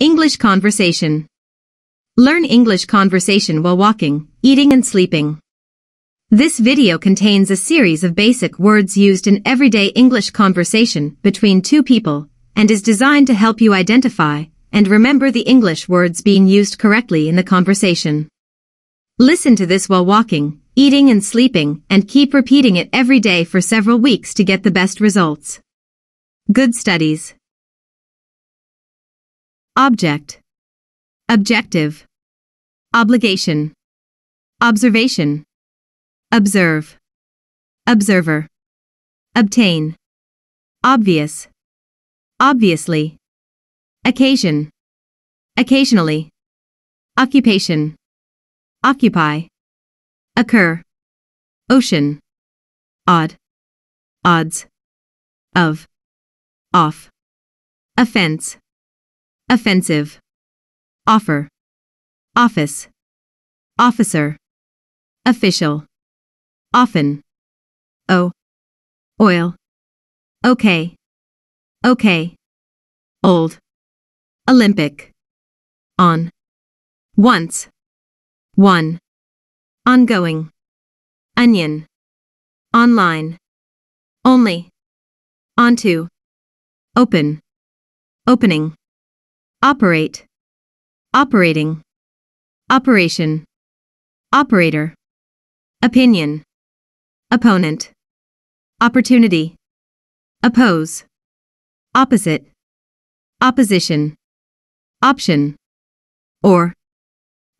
English conversation. Learn English conversation while walking, eating and sleeping. This video contains a series of basic words used in everyday English conversation between two people and is designed to help you identify and remember the English words being used correctly in the conversation. Listen to this while walking, eating and sleeping and keep repeating it every day for several weeks to get the best results. Good studies object, objective, obligation, observation, observe, observer, obtain, obvious, obviously, occasion, occasionally, occupation, occupy, occur, ocean, odd, odds, of, off, offense, offensive, offer, office, officer, official, often, o, oil, okay, okay, old, Olympic, on, once, one, ongoing, onion, online, only, onto, open, opening operate, operating, operation, operator, opinion, opponent, opportunity, oppose, opposite, opposition, option, or,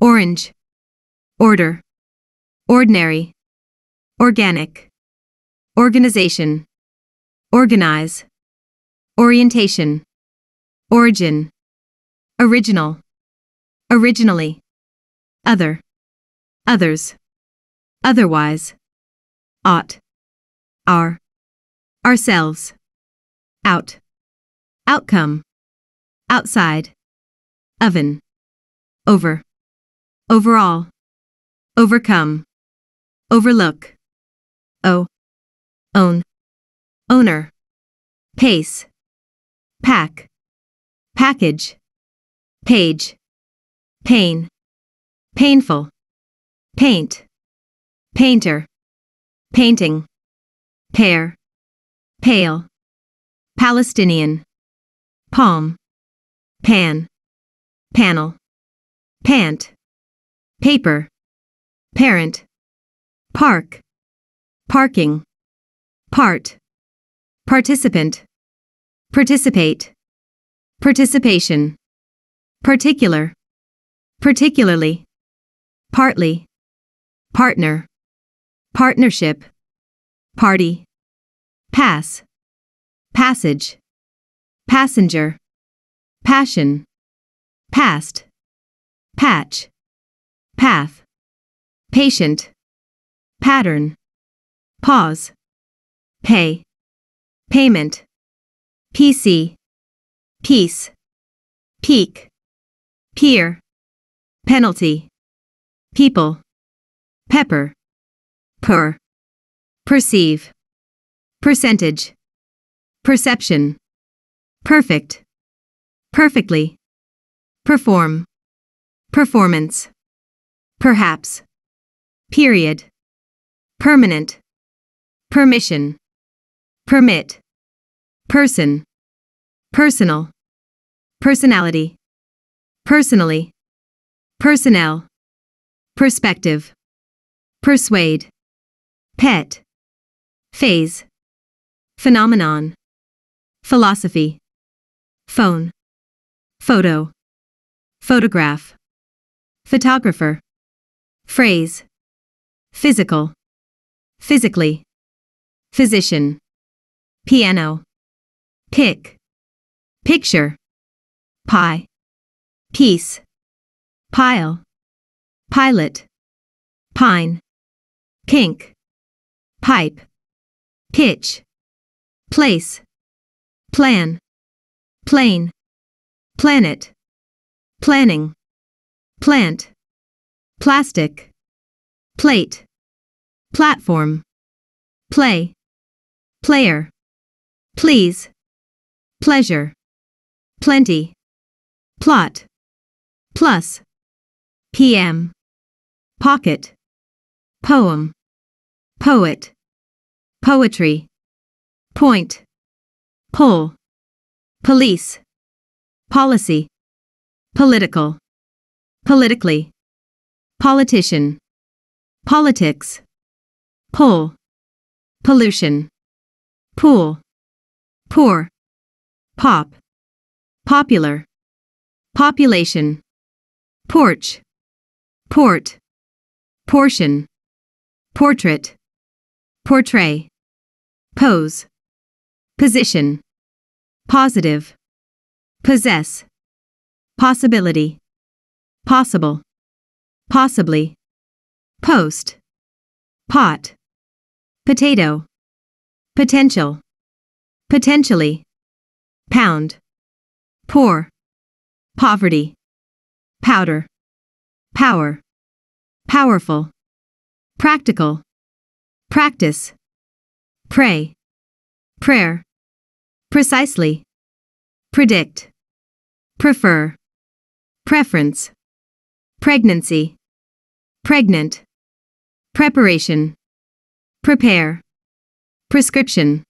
orange, order, ordinary, organic, organization, organize, orientation, origin, original, originally, other, others, otherwise, ought, are, ourselves, out, outcome, outside, oven, over, overall, overcome, overlook, oh, own, owner, pace, pack, package, page, pain, painful, paint, painter, painting, pear, pale, Palestinian, palm, pan, panel, pant, paper, parent, park, parking, part, participant, participate, participation Particular. Particularly. Partly. Partner. Partnership. Party. Pass. Passage. Passenger. Passion. Past. Patch. Path. Patient. Pattern. Pause. Pay. Payment. PC. Peace. Peak peer, penalty, people, pepper, per, perceive, percentage, perception, perfect, perfectly, perform, performance, perhaps, period, permanent, permission, permit, person, personal, personality. Personally. Personnel. Perspective. Persuade. Pet. Phase. Phenomenon. Philosophy. Phone. Photo. Photograph. Photographer. Phrase. Physical. Physically. Physician. Piano. Pick. Picture. Pie piece, pile, pilot, pine, pink, pipe, pitch, place, plan, plane, planet, planning, plant, plastic, plate, platform, play, player, please, pleasure, plenty, plot plus PM pocket poem poet poetry point poll police policy political politically politician politics poll pollution pool poor pop popular population porch, port, portion, portrait, portray, pose, position, positive, possess, possibility, possible, possibly, post, pot, potato, potential, potentially, pound, poor, poverty powder, power, powerful, practical, practice, pray, prayer, precisely, predict, prefer, preference, pregnancy, pregnant, preparation, prepare, prescription,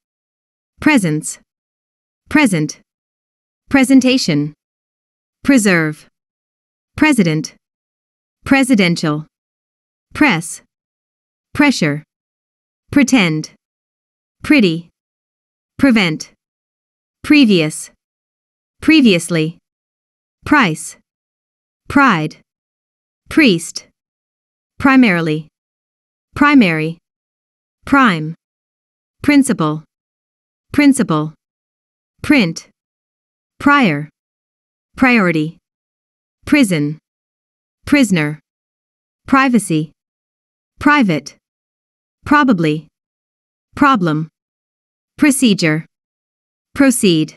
presence, present, presentation, preserve. President. Presidential. Press. Pressure. Pretend. Pretty. Prevent. Previous. Previously. Price. Pride. Priest. Primarily. Primary. Prime. Principal. Principal. Print. Prior. Priority prison, prisoner, privacy, private, probably, problem, procedure, proceed,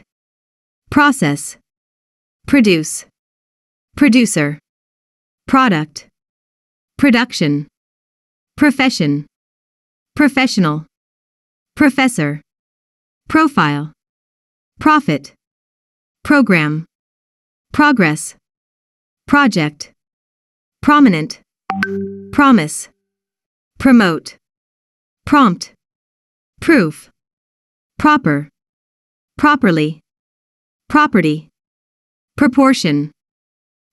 process, produce, producer, product, production, profession, professional, professor, profile, profit, program, progress, Project. Prominent. Promise. Promote. Prompt. Proof. Proper. Properly. Property. Proportion.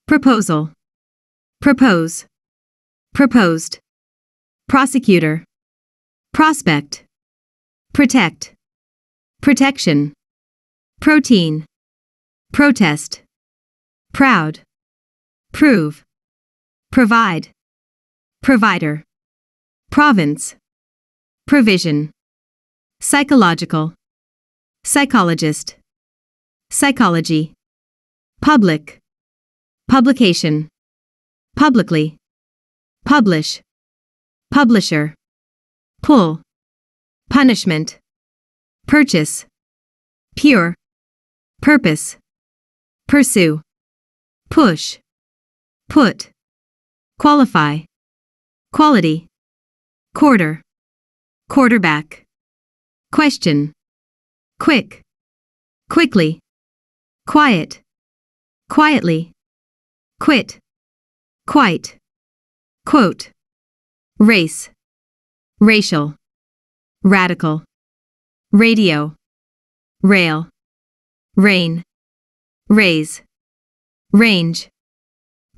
Proposal. Propose. Proposed. Prosecutor. Prospect. Protect. Protection. Protein. Protest. Proud prove, provide, provider, province, provision, psychological, psychologist, psychology, public, publication, publicly, publish, publisher, pull, punishment, purchase, pure, purpose, pursue, push. Put. Qualify. Quality. Quarter. Quarterback. Question. Quick. Quickly. Quiet. Quietly. Quit. Quite. Quote. Race. Racial. Radical. Radio. Rail. Rain. Raise. Range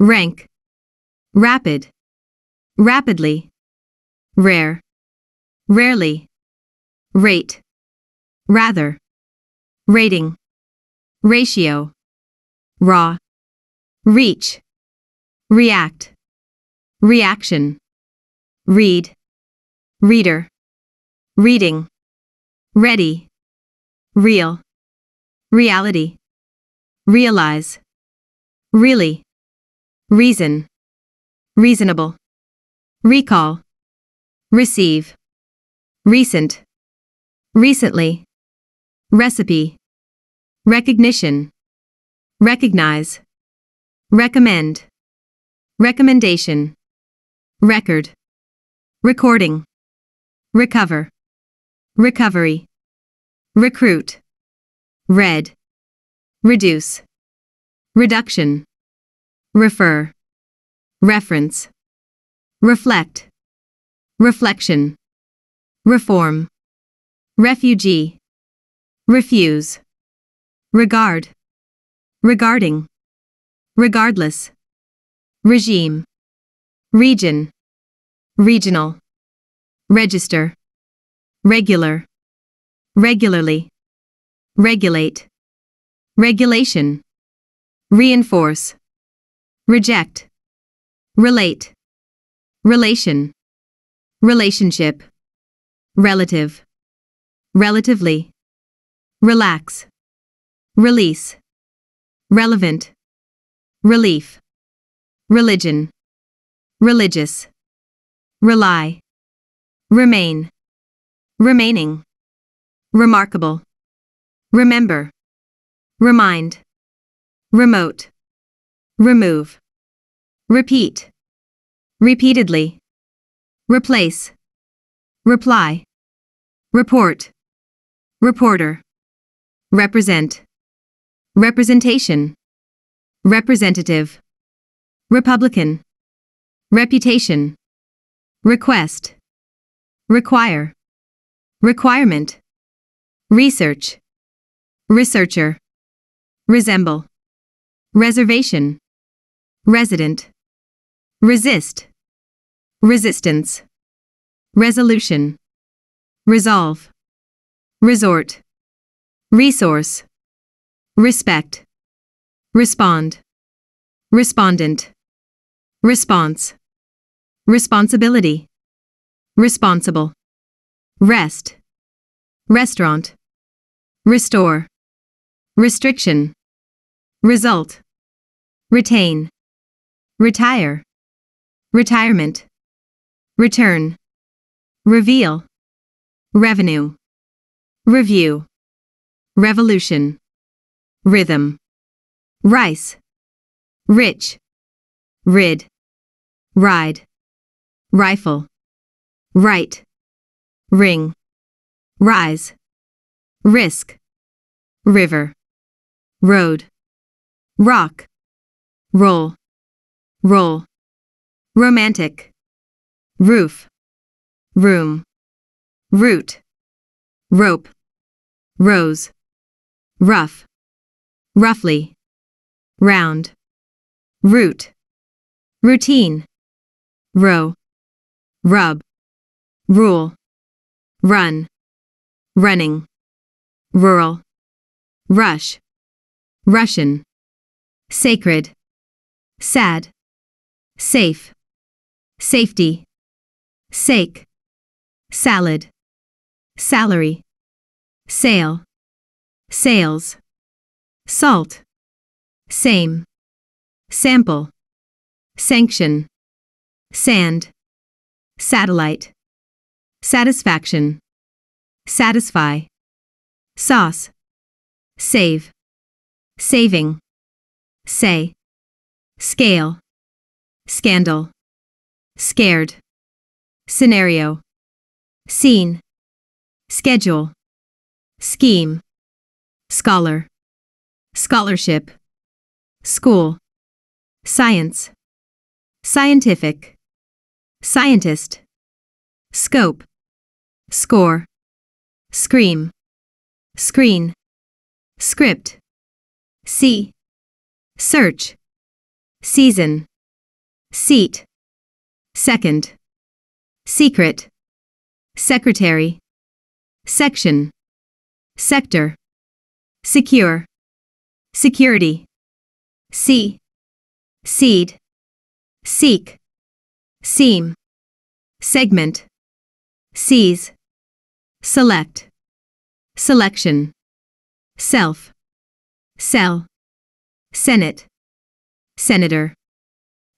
rank, rapid, rapidly, rare, rarely, rate, rather, rating, ratio, raw, reach, react, reaction, read, reader, reading, ready, real, reality, realize, really, reason, reasonable, recall, receive, recent, recently, recipe, recognition, recognize, recommend, recommendation, record, recording, recover, recovery, recruit, read, reduce, reduction, refer, reference, reflect, reflection, reform, refugee, refuse, regard, regarding, regardless, regime, region, regional, register, regular, regularly, regulate, regulation, reinforce, reject, relate, relation, relationship, relative, relatively, relax, release, relevant, relief, religion, religious, rely, remain, remaining, remarkable, remember, remind, remote, remove, repeat, repeatedly, replace, reply, report, reporter, represent, representation, representative, republican, reputation, request, require, requirement, research, researcher, resemble, reservation, resident, resist, resistance, resolution, resolve, resort, resource, respect, respond, respondent, response, responsibility, responsible, rest, restaurant, restore, restriction, result, retain retire, retirement, return, reveal, revenue, review, revolution, rhythm, rice, rich, rid, ride, rifle, right, ring, rise, risk, river, road, rock, roll, roll, romantic, roof, room, root, rope, rose, rough, roughly, round, root, routine, row, rub, rule, run, running, rural, rush, Russian, sacred, sad, safe, safety, sake, salad, salary, sale, sales, salt, same, sample, sanction, sand, satellite, satisfaction, satisfy, sauce, save, saving, say, scale, Scandal. Scared. Scenario. Scene. Schedule. Scheme. Scholar. Scholarship. School. Science. Scientific. Scientist. Scope. Score. Scream. Screen. Script. See. Search. Season seat, second, secret, secretary, section, sector, secure, security, see, seed, seek, seam, segment, seize, select, selection, self, sell, senate, senator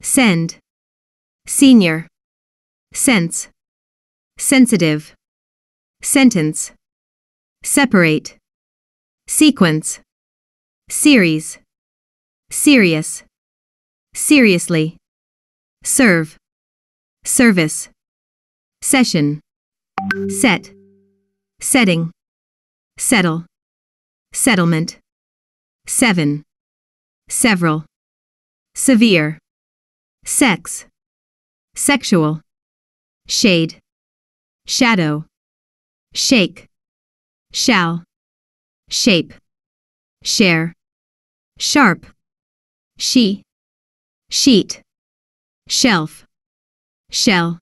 send, senior, sense, sensitive, sentence, separate, sequence, series, serious, seriously, serve, service, session, set, setting, settle, settlement, seven, several, severe, sex, sexual, shade, shadow, shake, shall, shape, share, sharp, she, sheet, shelf, shell,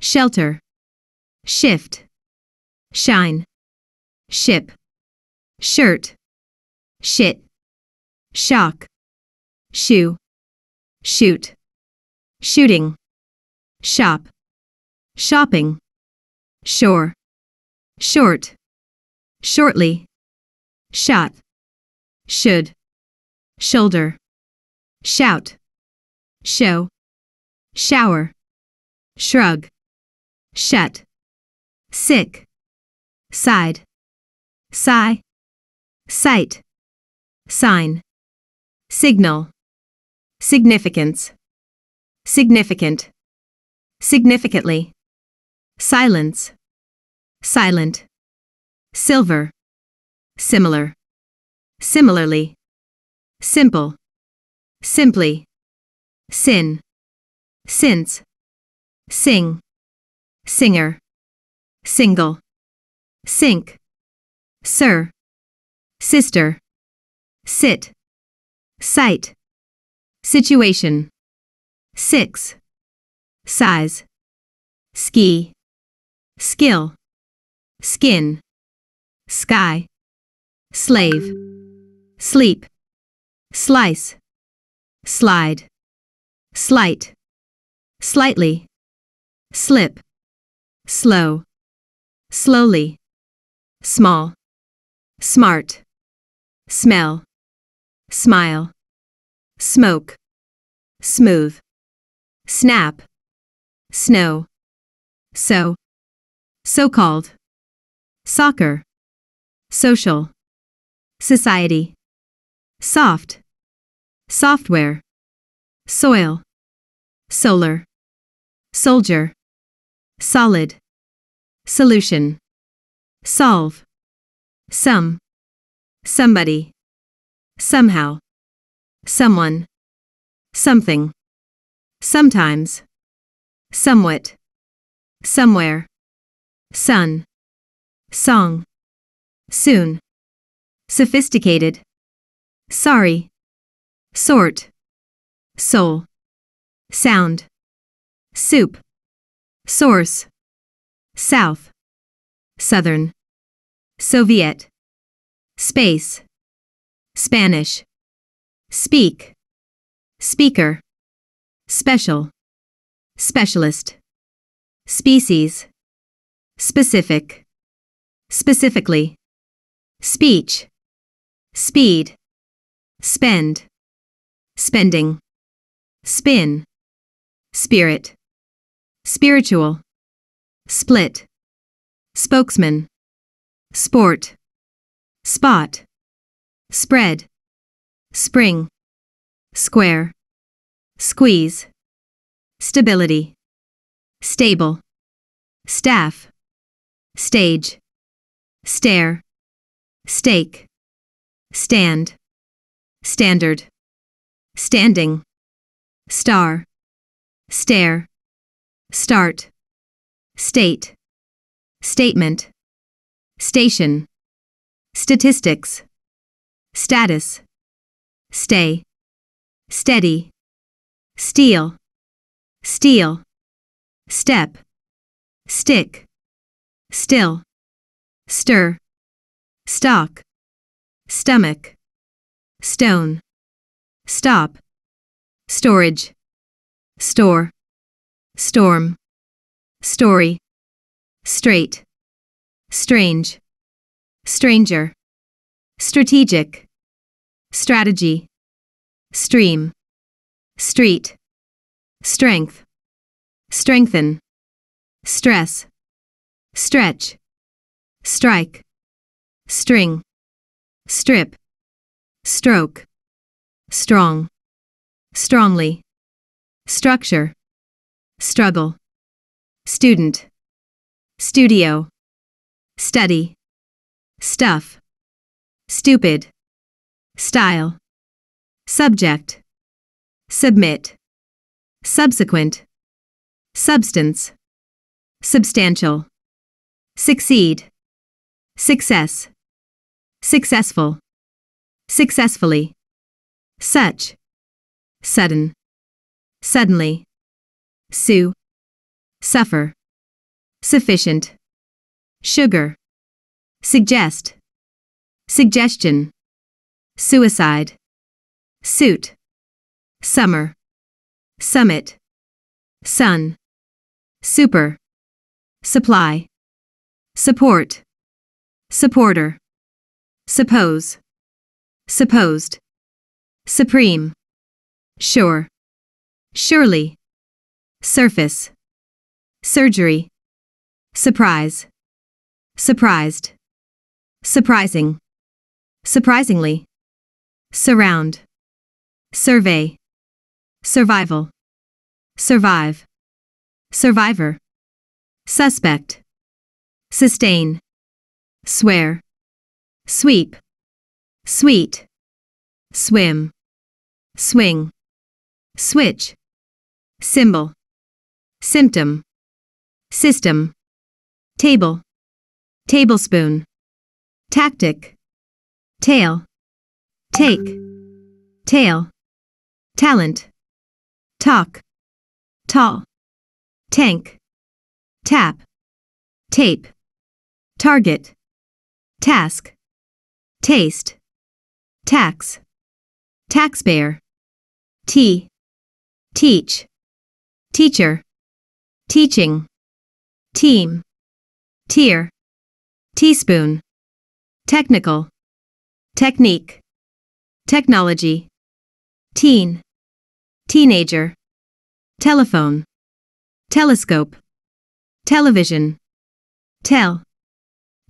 shelter, shift, shine, ship, shirt, shit, shock, shoe, shoot shooting, shop, shopping, shore, short, shortly, shot, should, shoulder, shout, show, shower, shrug, shut, sick, side, sigh, sight, sign, signal, significance Significant. Significantly. Silence. Silent. Silver. Similar. Similarly. Simple. Simply. Sin. Since. Sing. Singer. Single. Sink. Sir. Sister. Sit. Sight. Situation. 6. Size. Ski. Skill. Skin. Sky. Slave. Sleep. Slice. Slide. Slight. Slightly. Slip. Slow. Slowly. Small. Smart. Smell. Smile. Smoke. Smooth snap, snow, so, so-called, soccer, social, society, soft, software, soil, solar, soldier, solid, solution, solve, some, somebody, somehow, someone, something. Sometimes. Somewhat. Somewhere. Sun. Song. Soon. Sophisticated. Sorry. Sort. Soul. Sound. Soup. Source. South. Southern. Soviet. Space. Spanish. Speak. Speaker. Special. Specialist. Species. Specific. Specifically. Speech. Speed. Spend. Spending. Spin. Spirit. Spiritual. Split. Spokesman. Sport. Spot. Spread. Spring. Square squeeze, stability, stable, staff, stage, stare, stake, stand, standard, standing, star, stare, start, state, statement, station, statistics, status, stay, steady, steal, steal, step, stick, still, stir, stock, stomach, stone, stop, storage, store, storm, story, straight, strange, stranger, strategic, strategy, stream street, strength, strengthen, stress, stretch, strike, string, strip, stroke, strong, strongly, structure, struggle, student, studio, study, stuff, stupid, style, subject, submit, subsequent, substance, substantial, succeed, success, successful, successfully, such, sudden, suddenly, sue, suffer, sufficient, sugar, suggest, suggestion, suicide, suit, summer, summit, sun, super, supply, support, supporter, suppose, supposed, supreme, sure, surely, surface, surgery, surprise, surprised, surprising, surprisingly, surround, survey, Survival. Survive. Survivor. Suspect. Sustain. Swear. Sweep. Sweet. Swim. Swing. Switch. Symbol. Symptom. System. Table. Tablespoon. Tactic. Tail. Take. Tail. Talent. Talk. tall, tank, tap, tape, target, task, taste, tax, taxpayer, tea, teach, teacher, teaching, team, Tear. teaspoon, technical, technique, technology, teen, teenager, telephone, telescope, television, tell,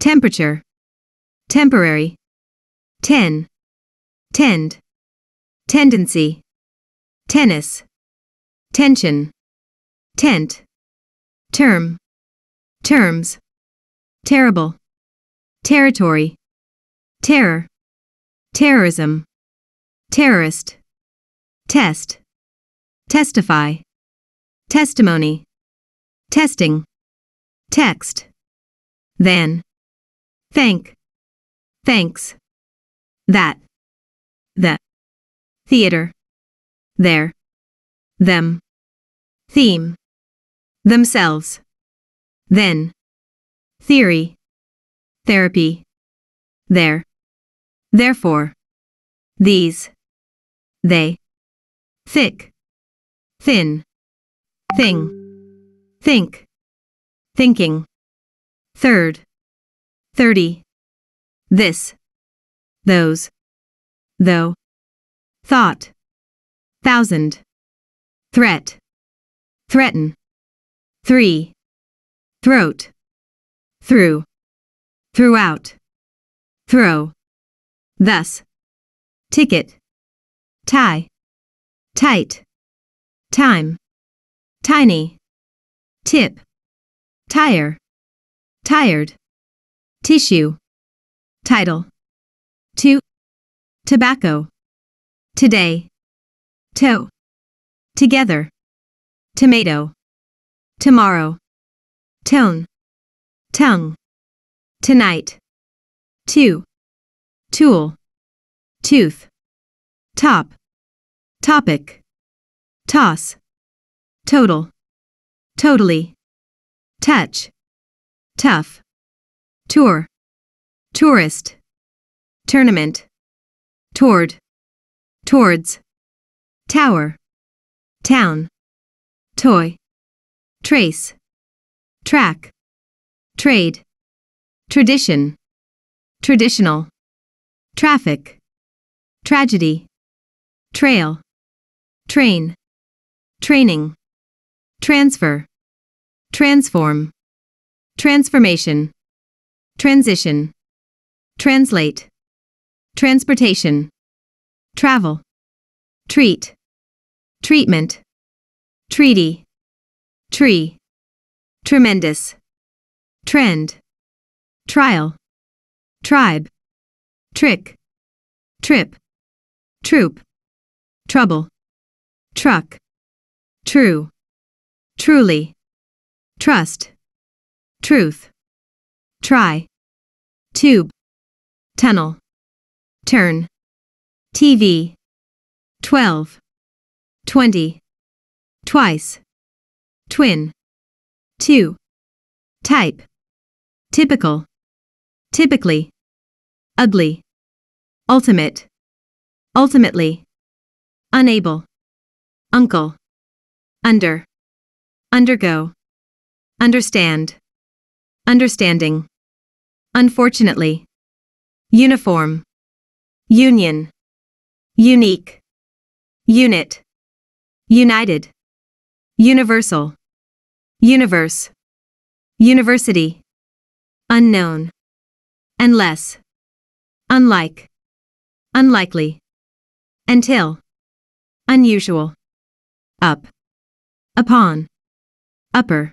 temperature, temporary, ten, tend, tendency, tennis, tension, tent, term, terms, terrible, territory, terror, terrorism, terrorist, test, testify, testimony, testing, text, Then, thank, thanks, that, the, theater, there, them, theme, themselves, then, theory, therapy, there, therefore, these, they, thick, thin, thing, think, thinking, third, thirty, this, those, though, thought, thousand, threat, threaten, three, throat, through, throughout, throw, thus, ticket, tie, tight, time, tiny, tip, tire, tired, tissue, title, to, tobacco, today, toe, together, tomato, tomorrow, tone, tongue, tonight, two, tool, tooth, top, topic toss, total, totally, touch, tough, tour, tourist, tournament, toward, towards, tower, town, toy, trace, track, trade, tradition, traditional, traffic, tragedy, trail, train, Training. Transfer. Transform. Transformation. Transition. Translate. Transportation. Travel. Treat. Treatment. Treaty. Tree. Tremendous. Trend. Trial. Tribe. Trick. Trip. Troop. Trouble. Truck true, truly, trust, truth, try, tube, tunnel, turn, TV, 12, 20, twice, twin, two, type, typical, typically, ugly, ultimate, ultimately, unable, uncle, under. Undergo. Understand. Understanding. Unfortunately. Uniform. Union. Unique. Unit. United. Universal. Universe. University. Unknown. Unless. Unlike. Unlikely. Until. Unusual. Up upon, upper,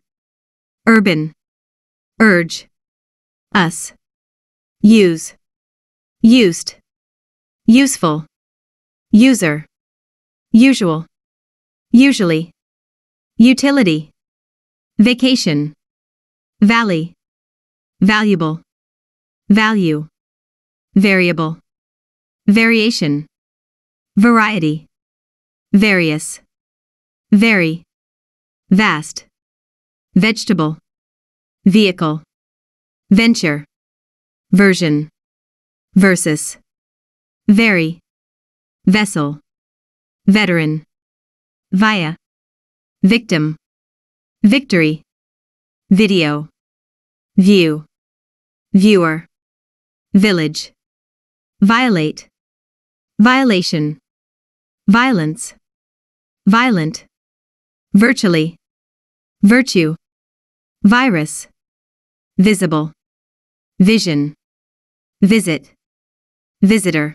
urban, urge, us, use, used, useful, user, usual, usually, utility, vacation, valley, valuable, value, variable, variation, variety, various, vary, vast, vegetable, vehicle, venture, version, versus, very, vessel, veteran, via, victim, victory, video, view, viewer, village, violate, violation, violence, violent, virtually, Virtue. Virus. Visible. Vision. Visit. Visitor.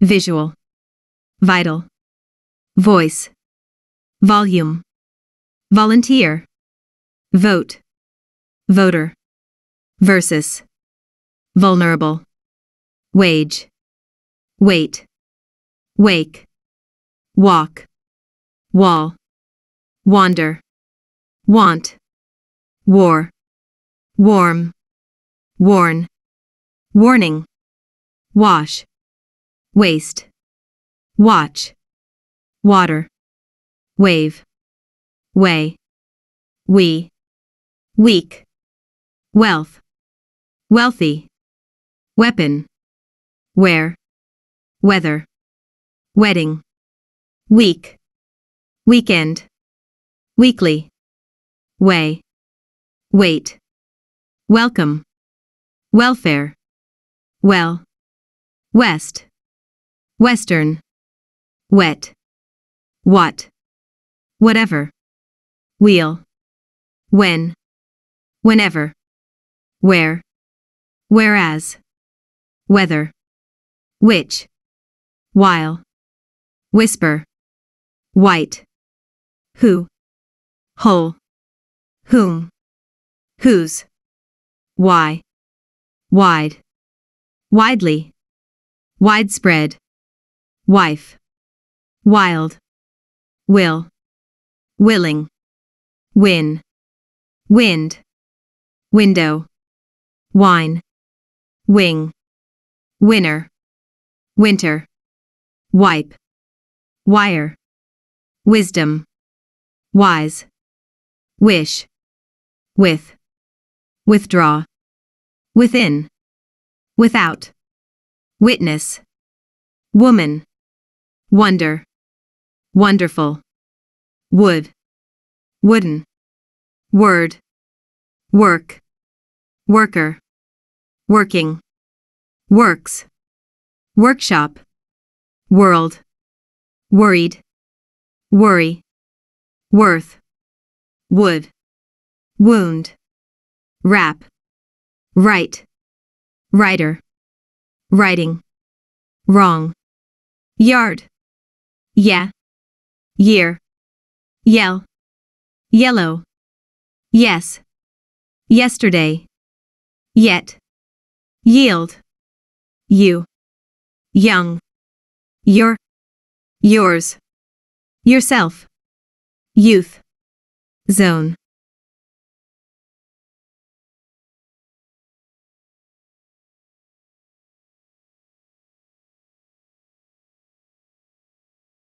Visual. Vital. Voice. Volume. Volunteer. Vote. Voter. Versus. Vulnerable. Wage. Wait. Wake. Walk. Wall. Wander want, war, warm, warn, warning, wash, waste, watch, water, wave, way, we, weak, wealth, wealthy, weapon, where, weather, wedding, week, weekend, weekly, Way. Wait. Welcome. Welfare. Well. West. Western. Wet. What. Whatever. Wheel. When. Whenever. Where. Whereas. weather, Which. While. Whisper. White. Who. Whole whom, whose, why, wide, widely, widespread, wife, wild, will, willing, win, wind, window, wine, wing, winner, winter, wipe, wire, wisdom, wise, wish, with, withdraw, within, without, witness, woman, wonder, wonderful, wood, wooden, word, work, worker, working, works, workshop, world, worried, worry, worth, wood wound, rap, right, writer, writing, wrong, yard, yeah, year, yell, yellow, yes, yesterday, yet, yield, you, young, your, yours, yourself, youth, zone.